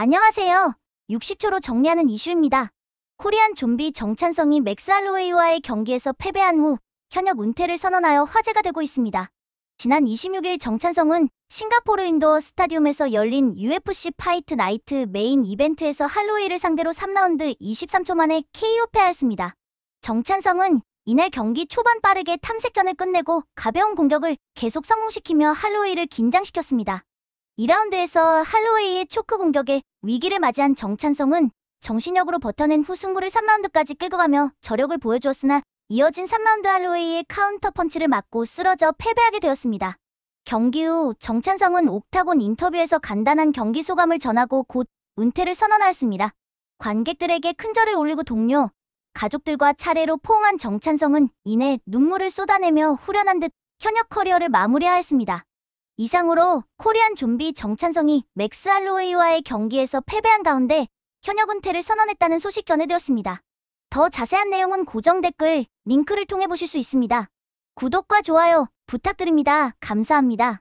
안녕하세요. 60초로 정리하는 이슈입니다. 코리안 좀비 정찬성이 맥스 알로웨이와의 경기에서 패배한 후 현역 은퇴를 선언하여 화제가 되고 있습니다. 지난 26일 정찬성은 싱가포르 인도어 스타디움에서 열린 UFC 파이트 나이트 메인 이벤트에서 할로웨이를 상대로 3라운드 23초 만에 KO 패하였습니다. 정찬성은 이날 경기 초반 빠르게 탐색전을 끝내고 가벼운 공격을 계속 성공시키며 할로웨이를 긴장시켰습니다. 2라운드에서 할로웨이의 초크 공격에 위기를 맞이한 정찬성은 정신력으로 버텨낸 후 승부를 3라운드까지 끌고 가며 저력을 보여주었으나 이어진 3라운드 할로웨이의 카운터 펀치를 맞고 쓰러져 패배하게 되었습니다. 경기 후 정찬성은 옥타곤 인터뷰에서 간단한 경기 소감을 전하고 곧 은퇴를 선언하였습니다. 관객들에게 큰 절을 올리고 동료, 가족들과 차례로 포옹한 정찬성은 이내 눈물을 쏟아내며 후련한 듯 현역 커리어를 마무리하였습니다. 이상으로 코리안 좀비 정찬성이 맥스 할로웨이와의 경기에서 패배한 가운데 현역 은퇴를 선언했다는 소식 전해드렸습니다. 더 자세한 내용은 고정 댓글 링크를 통해 보실 수 있습니다. 구독과 좋아요 부탁드립니다. 감사합니다.